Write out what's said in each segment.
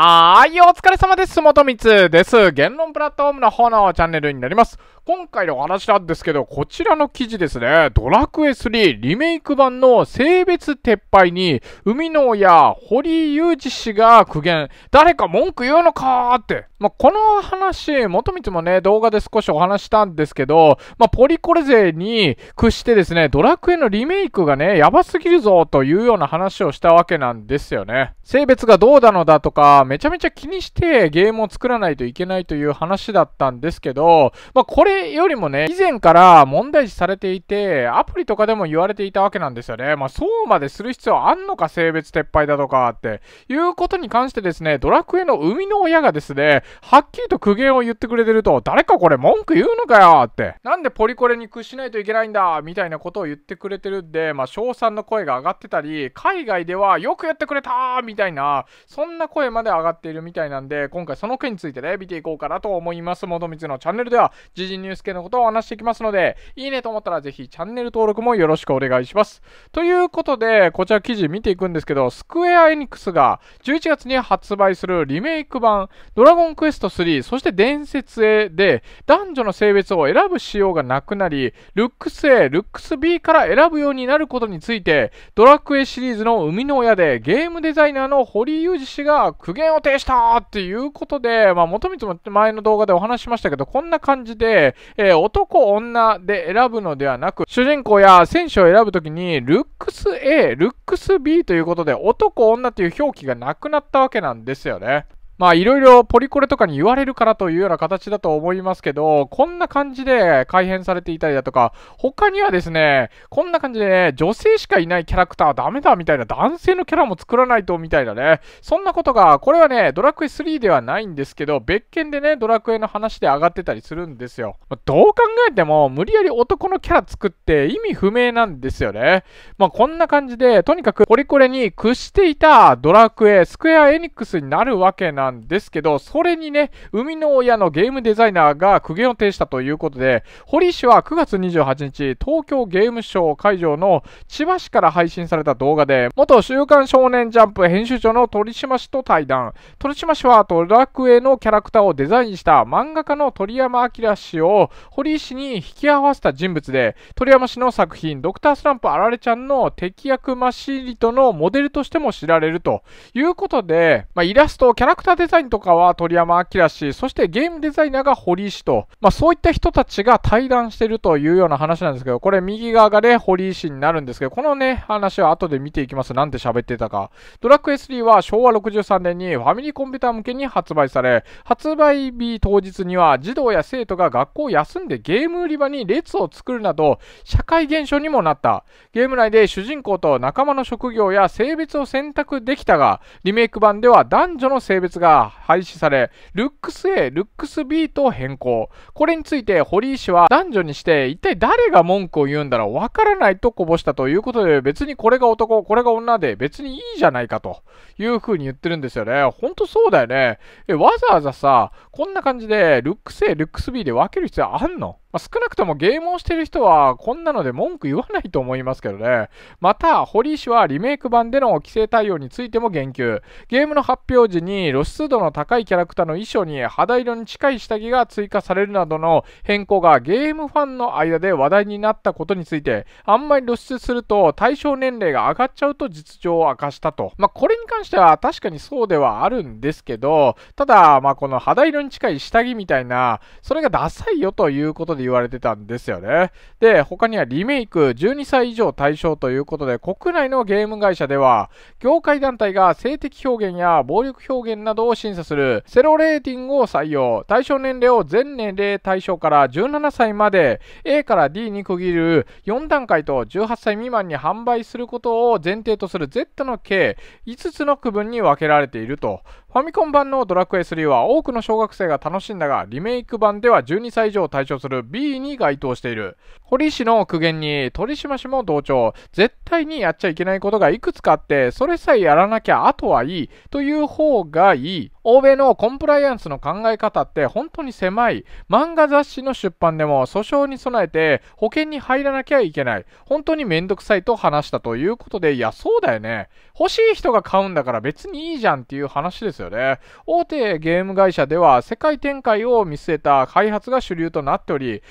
はーい、お疲れ様です。元光です。言論プラットフォームの方のチャンネルになります。今回のお話なんですけど、こちらの記事ですね。ドラクエ3リメイク版の性別撤廃に、海の親、堀裕二氏が苦言。誰か文句言うのかーって。まあ、この話、元光もね、動画で少しお話したんですけど、まあ、ポリコレ勢に屈してですね、ドラクエのリメイクがね、やばすぎるぞというような話をしたわけなんですよね。性別がどうなのだとか、めちゃめちゃ気にしてゲームを作らないといけないという話だったんですけど、まあ、これよりもね、以前から問題視されていて、アプリとかでも言われていたわけなんですよね。まあ、そうまでする必要あんのか性別撤廃だとかって、いうことに関してですね、ドラクエの生みの親がですね、はっきりと苦言を言ってくれてると、誰かこれ文句言うのかよって、なんでポリコレに屈しないといけないんだみたいなことを言ってくれてるんで、まあ、賞賛の声が上がってたり、海外ではよくやってくれたみたいな、そんな声まで上上がっているみたいなんで、今回その件についてね、見ていこうかなと思います。もとみつのチャンネルでは、時事ニュース系のことをお話していきますので、いいねと思ったらぜひチャンネル登録もよろしくお願いします。ということで、こちら記事見ていくんですけど、スクエアエニックスが11月に発売するリメイク版、ドラゴンクエスト3、そして伝説へで、男女の性別を選ぶ仕様がなくなり、ルックス A、ルックス B から選ぶようになることについて、ドラクエシリーズの生みの親でゲームデザイナーの堀井裕二氏が苦限を呈したっていうことで、まあ、元光も前の動画でお話しましたけど、こんな感じで、えー、男、女で選ぶのではなく、主人公や選手を選ぶときに、ルックス A、ルックス B ということで、男、女という表記がなくなったわけなんですよね。まあいろいろポリコレとかに言われるからというような形だと思いますけど、こんな感じで改変されていたりだとか、他にはですね、こんな感じで、ね、女性しかいないキャラクターダメだみたいな、男性のキャラも作らないとみたいなね、そんなことが、これはね、ドラクエ3ではないんですけど、別件でね、ドラクエの話で上がってたりするんですよ。まあ、どう考えても、無理やり男のキャラ作って意味不明なんですよね。まあこんな感じで、とにかくポリコレに屈していたドラクエ、スクエアエニックスになるわけなんなんですけど、それにね、生みの親のゲームデザイナーが苦言を呈したということで、堀氏は9月28日、東京ゲームショー会場の千葉市から配信された動画で、元週刊少年ジャンプ編集長の鳥島氏と対談。鳥島氏はドラクエのキャラクターをデザインした漫画家の鳥山明氏を堀氏に引き合わせた人物で、鳥山氏の作品、ドクタースランプあられちゃんの敵役マシリトのモデルとしても知られるということで、まあ、イラスト、キャラクターデザインとかは鳥山明氏、そしてゲームデザイナーが堀井氏と、まあ、そういった人たちが対談してるというような話なんですけど、これ右側がね、堀井氏になるんですけど、このね、話は後で見ていきます。なんて喋ってたか。ドラッグ S3 は昭和63年にファミリーコンピューター向けに発売され、発売日当日には児童や生徒が学校を休んでゲーム売り場に列を作るなど、社会現象にもなった。ゲーム内で主人公と仲間の職業や性別を選択できたが、リメイク版では男女の性別がが廃止され、ルックス A、ルックス B と変更。これについて堀井氏は男女にして一体誰が文句を言うんだろうわからないとこぼしたということで別にこれが男、これが女で別にいいじゃないかというふうに言ってるんですよね。ほんとそうだよね。え、わざわざさ、こんな感じでルックス A、ルックス B で分ける必要あんのまあ、少なくともゲームをしてる人はこんなので文句言わないと思いますけどね。また、堀井氏はリメイク版での規制対応についても言及。ゲームの発表時に露出度の高いキャラクターの衣装に肌色に近い下着が追加されるなどの変更がゲームファンの間で話題になったことについて、あんまり露出すると対象年齢が上がっちゃうと実情を明かしたと。まあ、これに関しては確かにそうではあるんですけど、ただ、まあ、この肌色に近い下着みたいな、それがダサいよということでで言われてたんですよね。で、他にはリメイク12歳以上対象ということで、国内のゲーム会社では、業界団体が性的表現や暴力表現などを審査するセロレーティングを採用。対象年齢を全年齢対象から17歳まで A から D に区切る4段階と18歳未満に販売することを前提とする Z の計5つの区分に分けられていると。ファミコン版のドラクエ3は多くの小学生が楽しんだが、リメイク版では12歳以上を対象する B に該当している。堀氏の苦言に、鳥島氏も同調。絶対にやっちゃいけないことがいくつかあって、それさえやらなきゃあとはいいという方がいい。欧米のコンプライアンスの考え方って本当に狭い。漫画雑誌の出版でも訴訟に備えて保険に入らなきゃいけない。本当にめんどくさいと話したということで、いや、そうだよね。欲しい人が買うんだから別にいいじゃんっていう話ですよね。大手ゲーム会社では世界展開を見据えた開発が主流となっており、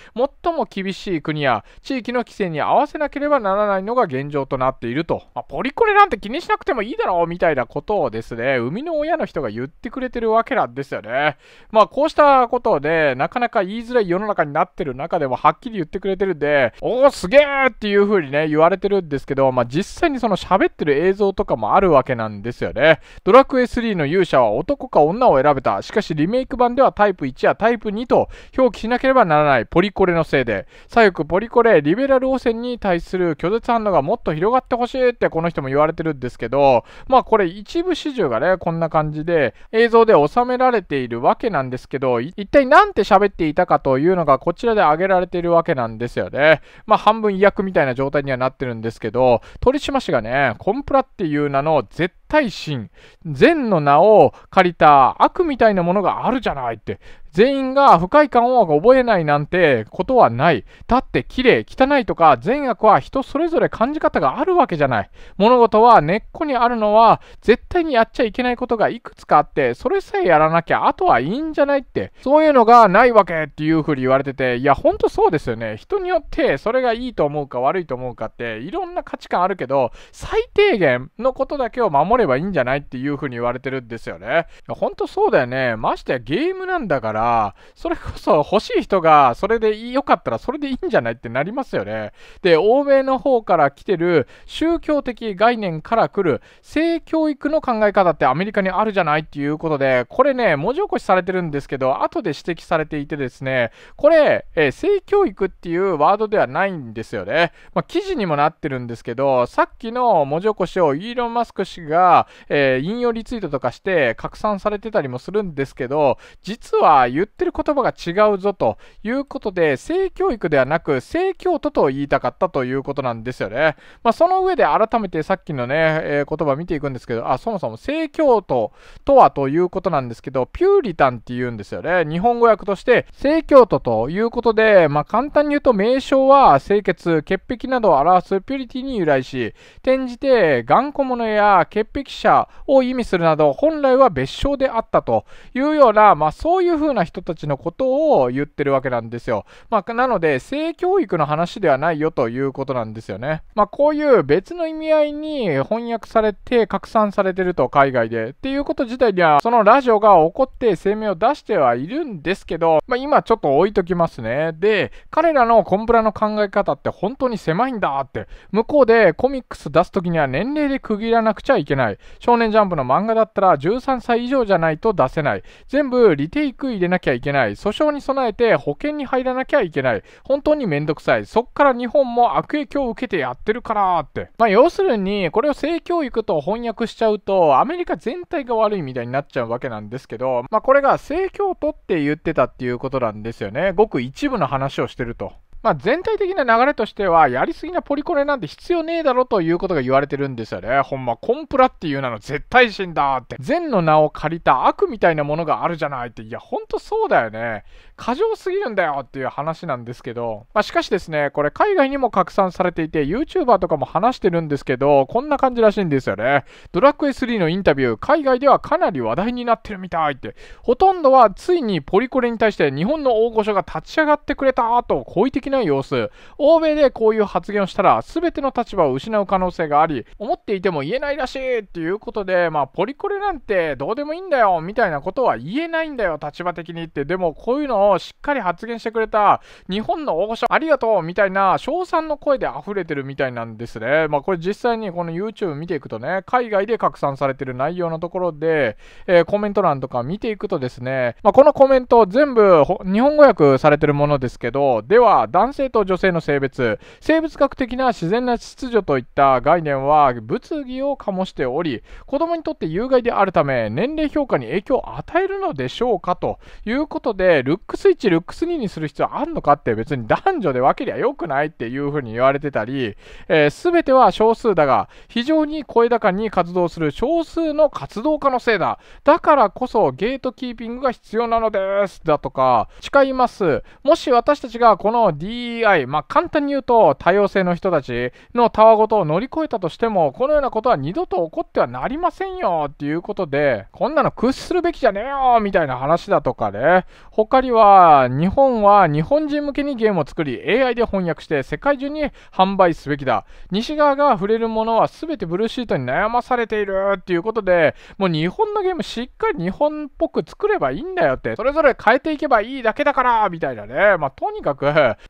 最も厳しい国や地域の規制に合わせなければならないのが現状となっていると。まあ、ポリコレなんて気にしなくてもいいだろうみたいなことをですね、生みの親の人が言ってくれれてるわけなんですよね。まあ、こうしたことをね、なかなか言いづらい世の中になってる中でもはっきり言ってくれてるんで、おお、すげえっていう風にね、言われてるんですけど、まあ実際にその喋ってる映像とかもあるわけなんですよね。ドラクエ3の勇者は男か女を選べた。しかしリメイク版ではタイプ1やタイプ2と表記しなければならないポリコレのせいで、左翼ポリコレ、リベラル汚染に対する拒絶反応がもっと広がってほしいってこの人も言われてるんですけど、まあこれ一部始終がね、こんな感じで、映映像で収められているわけなんですけど、一体何て喋っていたかというのがこちらで挙げられているわけなんですよね。まあ半分違約みたいな状態にはなってるんですけど、鳥島氏がね、コンプラっていう名の絶対神、善の名を借りた悪みたいなものがあるじゃないって、全員が不快感を覚えないなんてことはない。だって綺麗、汚いとか善悪は人それぞれ感じ方があるわけじゃない。物事は根っこにあるのは絶対にやっちゃいけないことがいくつかあって、それさえやらなきゃあとはいいんじゃないって。そういうのがないわけっていうふうに言われてて、いやほんとそうですよね。人によってそれがいいと思うか悪いと思うかっていろんな価値観あるけど、最低限のことだけを守ればいいんじゃないっていうふうに言われてるんですよね。ほんとそうだよね。ましてやゲームなんだから、、それこそ欲しい人が、それで良かったらそれでいいんじゃないってなりますよね。で、欧米の方から来てる宗教的概念から来る性教育の考え方ってアメリカにあるじゃないっていうことで、これね、文字起こしされてるんですけど、後で指摘されていてですね、これ、えー、性教育っていうワードではないんですよね。まあ、記事にもなってるんですけど、さっきの文字起こしをイーロン・マスク氏が、えー、引用リツイートとかして拡散されてたりもするんですけど、実は言ってる言葉が違うぞということで、性教育ではなく、性教徒と言いたかったということなんですよね。まあ、その上で改めてさっきのね、えー、言葉見ていくんですけど、あ、そもそも性教徒とはということなんですけど、ピューリタンって言うんですよね。日本語訳として、性教徒ということで、まあ、簡単に言うと名称は清潔、潔癖などを表すピューリティに由来し、転じて頑固者や潔癖者を意味するなど、本来は別称であったというような、まあ、そういうふうなな人たちのことを言ってるわけなんですよ。まあ、なので、性教育の話ではないよということなんですよね。まあ、こういう別の意味合いに翻訳されて拡散されてると、海外で。っていうこと自体には、そのラジオが起こって声明を出してはいるんですけど、まあ、今ちょっと置いときますね。で、彼らのコンプラの考え方って本当に狭いんだって、向こうでコミックス出すときには年齢で区切らなくちゃいけない。少年ジャンプの漫画だったら13歳以上じゃないと出せない。全部リテイク入れれなきゃいけない。訴訟に備えて保険に入らなきゃいけない。本当にめんどくさい。そっから日本も悪影響を受けてやってるからって。まあ、要するに、これを性教育と翻訳しちゃうと、アメリカ全体が悪いみたいになっちゃうわけなんですけど、まあ、これが性教徒って言ってたっていうことなんですよね。ごく一部の話をしてると。まあ、全体的な流れとしては、やりすぎなポリコレなんて必要ねえだろということが言われてるんですよね。ほんま、コンプラっていうなの絶対死んだって。善の名を借りた悪みたいなものがあるじゃないって。いや、ほんとそうだよね。過剰すぎるんだよっていう話なんですけど。まあ、しかしですね、これ海外にも拡散されていて、YouTuber とかも話してるんですけど、こんな感じらしいんですよね。ドラクエ3のインタビュー、海外ではかなり話題になってるみたいって。ほとんどはついにポリコレに対して日本の大御所が立ち上がってくれたと好意的な様子、欧米でこういう発言をしたら、全ての立場を失う可能性があり、思っていても言えないらしいっていうことで、まあ、ポリコレなんてどうでもいいんだよみたいなことは言えないんだよ、立場的にって。でも、こういうのをしっかり発言してくれた、日本の大御所ありがとうみたいな、称賛の声で溢れてるみたいなんですね。まあ、これ実際にこの YouTube 見ていくとね、海外で拡散されてる内容のところで、えー、コメント欄とか見ていくとですね、まあ、このコメント全部日本語訳されてるものですけど、では、男性と女性の性別生物学的な自然な秩序といった概念は物議を醸しており子供にとって有害であるため年齢評価に影響を与えるのでしょうかということでルックス1ルックス2にする必要あるのかって別に男女で分けりゃよくないっていうふうに言われてたり、えー、全ては少数だが非常に声高に活動する少数の活動家のせいだだからこそゲートキーピングが必要なのですだとか誓いますもし私たちがこの D DEI、まあ、簡単に言うと多様性の人たちのたわごとを乗り越えたとしても、このようなことは二度と起こってはなりませんよっていうことで、こんなの屈するべきじゃねえよみたいな話だとかね、他には日本は日本人向けにゲームを作り、AI で翻訳して世界中に販売すべきだ。西側が触れるものは全てブルーシートに悩まされているっていうことで、もう日本のゲームしっかり日本っぽく作ればいいんだよって、それぞれ変えていけばいいだけだからみたいなね、まあ、とにかく、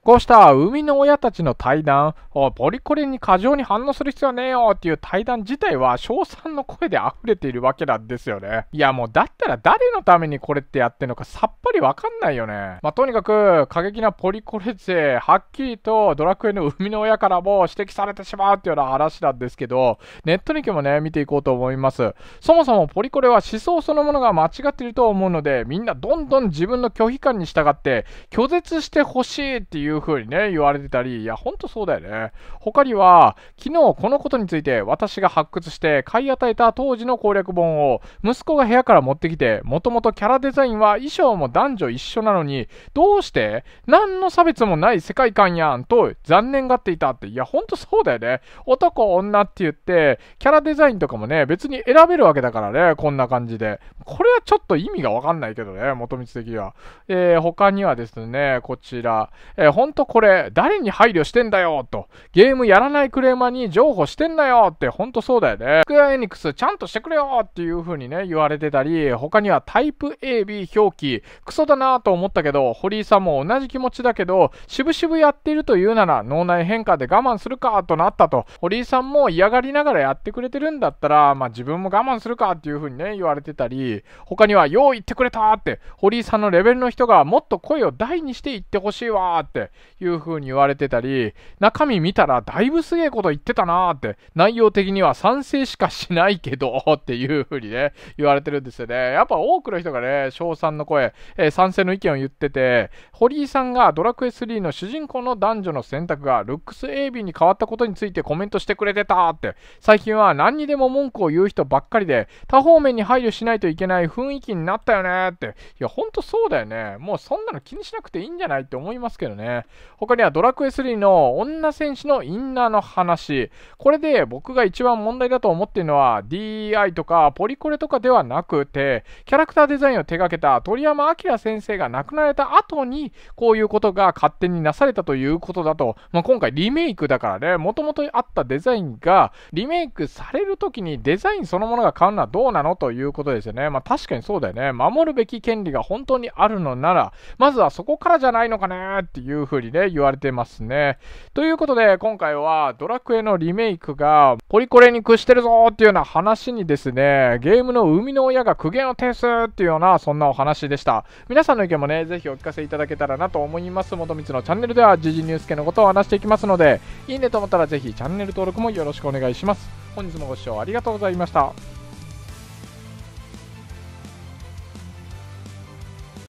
こうした生みの親たちの対談、ポリコレに過剰に反応する必要はねえよっていう対談自体は称賛の声で溢れているわけなんですよね。いやもうだったら誰のためにこれってやってんのかさっぱりわかんないよね。まあ、とにかく過激なポリコレ勢、はっきりとドラクエの生みの親からも指摘されてしまうっていうような話なんですけど、ネットにもね、見ていこうと思います。そもそもポリコレは思想そのものが間違っていると思うので、みんなどんどん自分の拒否感に従って拒絶してほしいっていういうふうにね、言われてたり、いや、ほんとそうだよね。他には、昨日このことについて私が発掘して買い与えた当時の攻略本を息子が部屋から持ってきて、もともとキャラデザインは衣装も男女一緒なのに、どうして何の差別もない世界観やんと残念がっていたって、いや、ほんとそうだよね。男、女って言って、キャラデザインとかもね、別に選べるわけだからね、こんな感じで。これはちょっと意味がわかんないけどね、元光的には。えー、他にはですね、こちら、えーんとこれ、誰に配慮してんだよと、ゲームやらないクレーマーに譲歩してんだよって、ほんとそうだよね。スクエアエニックスちゃんとしてくれよっていう風にね、言われてたり、他にはタイプ AB 表記、クソだなと思ったけど、堀井さんも同じ気持ちだけど、渋々やっているというなら、脳内変化で我慢するかとなったと、堀井さんも嫌がりながらやってくれてるんだったら、まあ自分も我慢するかっていう風にね、言われてたり、他には、よう言ってくれたって、堀井さんのレベルの人がもっと声を大にして言ってほしいわって、いう風に言われてたり、中身見たらだいぶすげえこと言ってたなーって、内容的には賛成しかしないけど っていう風にね、言われてるんですよね。やっぱ多くの人がね、賞賛の声、えー、賛成の意見を言ってて、堀井さんがドラクエ3の主人公の男女の選択がルックス AB に変わったことについてコメントしてくれてたって、最近は何にでも文句を言う人ばっかりで、多方面に配慮しないといけない雰囲気になったよねって、いや、ほんとそうだよね。もうそんなの気にしなくていいんじゃないって思いますけどね。他にはドラクエ3の女戦士のインナーの話。これで僕が一番問題だと思っているのは DI とかポリコレとかではなくて、キャラクターデザインを手掛けた鳥山明先生が亡くなられた後に、こういうことが勝手になされたということだと、まあ、今回リメイクだからね、もともとあったデザインがリメイクされる時にデザインそのものが変わるのはどうなのということですよね。まあ確かにそうだよね。守るべき権利が本当にあるのなら、まずはそこからじゃないのかねっていうふうにね、言われてますね。ということで、今回はドラクエのリメイクがポリコレに屈してるぞっていうような話にですね、ゲームの生みの親が苦言を呈すっていうような、そんなお話でした。皆さんの意見もね、ぜひお聞かせいただけたらなと思います。元光のチャンネルでは、時事ニュース系のことを話していきますので、いいねと思ったらぜひチャンネル登録もよろしくお願いします。本日もご視聴ありがとうございました。